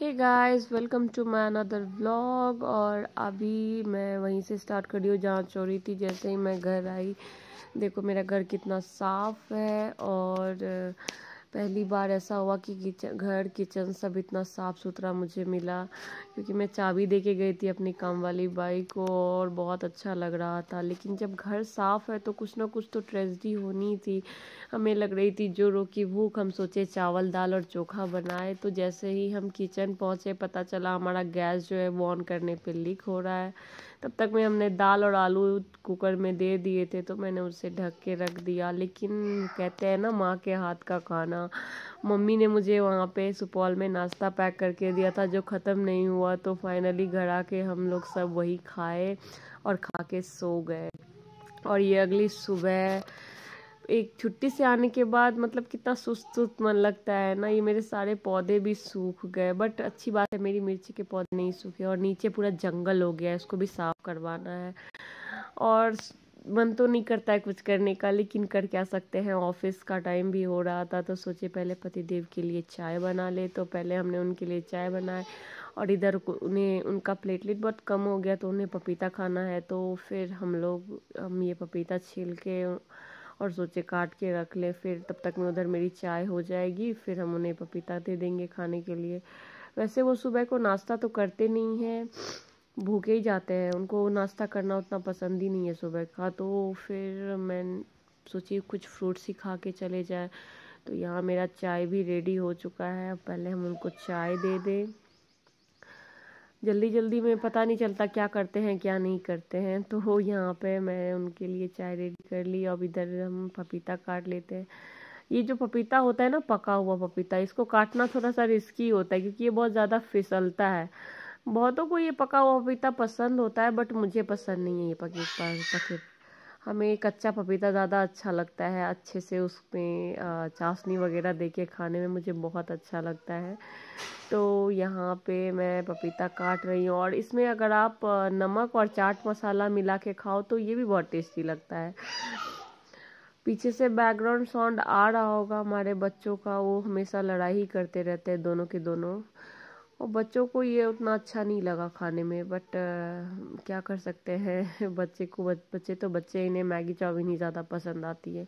hey guys welcome to my another vlog और अभी मैं वहीं से स्टार्ट कर रही हूँ जहाँ चोरी थी जैसे ही मैं घर आई देखो मेरा घर कितना साफ़ है और पहली बार ऐसा हुआ कि किचन घर किचन सब इतना साफ़ सुथरा मुझे मिला क्योंकि मैं चाबी दे के गई थी अपनी काम वाली बाई को और बहुत अच्छा लग रहा था लेकिन जब घर साफ़ है तो कुछ ना कुछ तो ट्रेजडी होनी थी हमें लग रही थी जो रोकी भूख हम सोचे चावल दाल और चोखा बनाए तो जैसे ही हम किचन पहुँचे पता चला हमारा गैस जो है वो ऑन करने पर लीक हो रहा है तब तक मैं हमने दाल और आलू कुकर में दे दिए थे तो मैंने उसे ढक के रख दिया लेकिन कहते हैं ना माँ के हाथ का खाना मम्मी ने मुझे वहाँ पे सुपौल में नाश्ता पैक करके दिया था जो ख़त्म नहीं हुआ तो फाइनली घर आके हम लोग सब वही खाए और खा के सो गए और ये अगली सुबह एक छुट्टी से आने के बाद मतलब कितना सुस्त सुस्त मन लगता है ना ये मेरे सारे पौधे भी सूख गए बट अच्छी बात है मेरी मिर्ची के पौधे नहीं सूखे और नीचे पूरा जंगल हो गया है उसको भी साफ करवाना है और मन तो नहीं करता है कुछ करने का लेकिन कर क्या सकते हैं ऑफिस का टाइम भी हो रहा था तो सोचे पहले पतिदेव के लिए चाय बना ले तो पहले हमने उनके लिए चाय बनाए और इधर उन्हें उनका प्लेटलेट बहुत कम हो गया तो उन्हें पपीता खाना है तो फिर हम लोग हम ये पपीता छील के और सोचे काट के रख ले फिर तब तक में उधर मेरी चाय हो जाएगी फिर हम उन्हें पपीता दे देंगे खाने के लिए वैसे वो सुबह को नाश्ता तो करते नहीं हैं भूखे ही जाते हैं उनको नाश्ता करना उतना पसंद ही नहीं है सुबह का तो फिर मैं सोची कुछ फ्रूट्स ही खा के चले जाए तो यहाँ मेरा चाय भी रेडी हो चुका है पहले हम उनको चाय दे दें जल्दी जल्दी में पता नहीं चलता क्या करते हैं क्या नहीं करते हैं तो यहाँ पे मैं उनके लिए चाय रेडी कर ली अब इधर हम पपीता काट लेते हैं ये जो पपीता होता है ना पका हुआ पपीता इसको काटना थोड़ा सा रिस्की होता है क्योंकि ये बहुत ज़्यादा फिसलता है बहुतों को ये पका हुआ पपीता पसंद होता है बट मुझे पसंद नहीं है ये पके पके हमें कच्चा पपीता ज़्यादा अच्छा लगता है अच्छे से उसमें चाशनी वगैरह दे के खाने में मुझे बहुत अच्छा लगता है तो यहाँ पे मैं पपीता काट रही हूँ और इसमें अगर आप नमक और चाट मसाला मिला के खाओ तो ये भी बहुत टेस्टी लगता है पीछे से बैकग्राउंड साउंड आ रहा होगा हमारे बच्चों का वो हमेशा लड़ाई ही करते रहते हैं दोनों के दोनों और बच्चों को ये उतना अच्छा नहीं लगा खाने में बट क्या कर सकते हैं बच्चे को बच्चे तो बच्चे इन्हें मैगी चाउमिन ही ज़्यादा पसंद आती है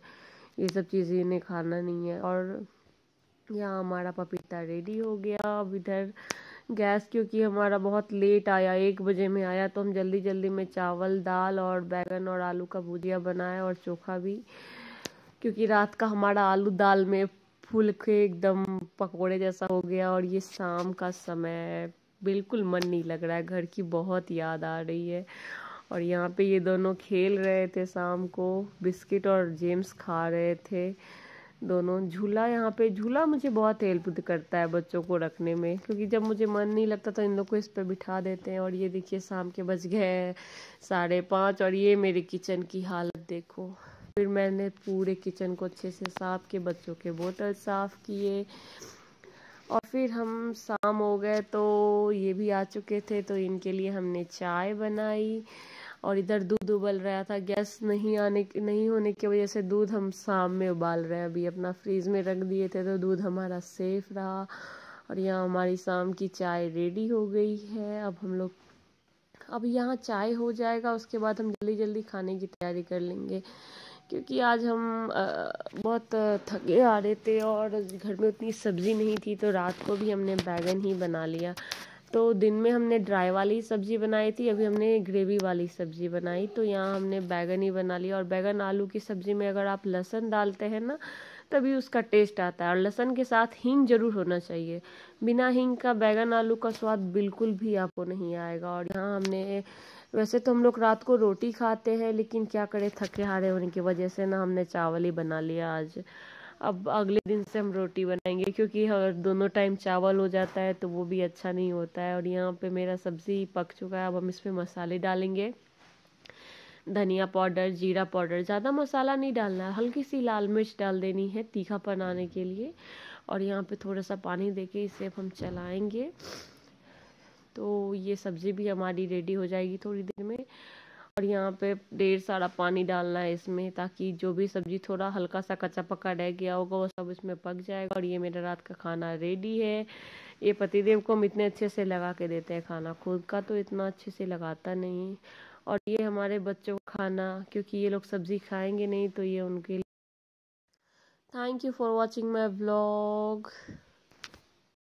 ये सब चीज़ें इन्हें खाना नहीं है और यहाँ हमारा पपीता रेडी हो गया अब इधर गैस क्योंकि हमारा बहुत लेट आया एक बजे में आया तो हम जल्दी जल्दी में चावल दाल और बैगन और आलू का भुजिया बनाया और चोखा भी क्योंकि रात का हमारा आलू दाल में फूल के एकदम पकोड़े जैसा हो गया और ये शाम का समय बिल्कुल मन नहीं लग रहा है घर की बहुत याद आ रही है और यहाँ पे ये दोनों खेल रहे थे शाम को बिस्किट और जेम्स खा रहे थे दोनों झूला यहाँ पे झूला मुझे बहुत हेल्प करता है बच्चों को रखने में क्योंकि जब मुझे मन नहीं लगता तो इन लोग को इस पर बिठा देते हैं और ये देखिए शाम के बज गए साढ़े पाँच और ये मेरे किचन की हालत देखो फिर मैंने पूरे किचन को अच्छे से साफ किए बच्चों के बोतल साफ़ किए और फिर हम शाम हो गए तो ये भी आ चुके थे तो इनके लिए हमने चाय बनाई और इधर दूध उबल रहा था गैस नहीं आने नहीं होने की वजह से दूध हम शाम में उबाल रहे हैं अभी अपना फ्रीज में रख दिए थे तो दूध हमारा सेफ रहा और यहाँ हमारी शाम की चाय रेडी हो गई है अब हम लोग अब यहाँ चाय हो जाएगा उसके बाद हम जल्दी जल्दी खाने की तैयारी कर लेंगे क्योंकि आज हम बहुत थके आ रहे थे और घर में उतनी सब्ज़ी नहीं थी तो रात को भी हमने बैगन ही बना लिया तो दिन में हमने ड्राई वाली सब्ज़ी बनाई थी अभी हमने ग्रेवी वाली सब्ज़ी बनाई तो यहाँ हमने बैगन ही बना लिया और बैगन आलू की सब्ज़ी में अगर आप लहसुन डालते हैं ना तभी उसका टेस्ट आता है और लहसुन के साथ हींग जरूर होना चाहिए बिना हींग का बैगन आलू का स्वाद बिल्कुल भी आपको नहीं आएगा और यहाँ हमने वैसे तो हम लोग रात को रोटी खाते हैं लेकिन क्या करें थके हारे होने की वजह से ना हमने चावल ही बना लिया आज अब अगले दिन से हम रोटी बनाएंगे क्योंकि हर दोनों टाइम चावल हो जाता है तो वो भी अच्छा नहीं होता है और यहाँ पे मेरा सब्ज़ी पक चुका है अब हम इसमें मसाले डालेंगे धनिया पाउडर जीरा पाउडर ज़्यादा मसाला नहीं डालना है हल्की सी लाल मिर्च डाल देनी है तीखा बनाने के लिए और यहाँ पे थोड़ा सा पानी दे के इसे हम चलाएँगे तो ये सब्ज़ी भी हमारी रेडी हो जाएगी थोड़ी देर में और यहाँ पे ढेर सारा पानी डालना है इसमें ताकि जो भी सब्जी थोड़ा हल्का सा कच्चा पक्का रह गया होगा वो सब इसमें पक जाएगा और ये मेरा रात का खाना रेडी है ये पतिदेव को हम इतने अच्छे से लगा के देते हैं खाना खुद का तो इतना अच्छे से लगाता नहीं और ये हमारे बच्चों का खाना क्योंकि ये लोग सब्जी खाएंगे नहीं तो ये उनके लिए thank you for watching my blog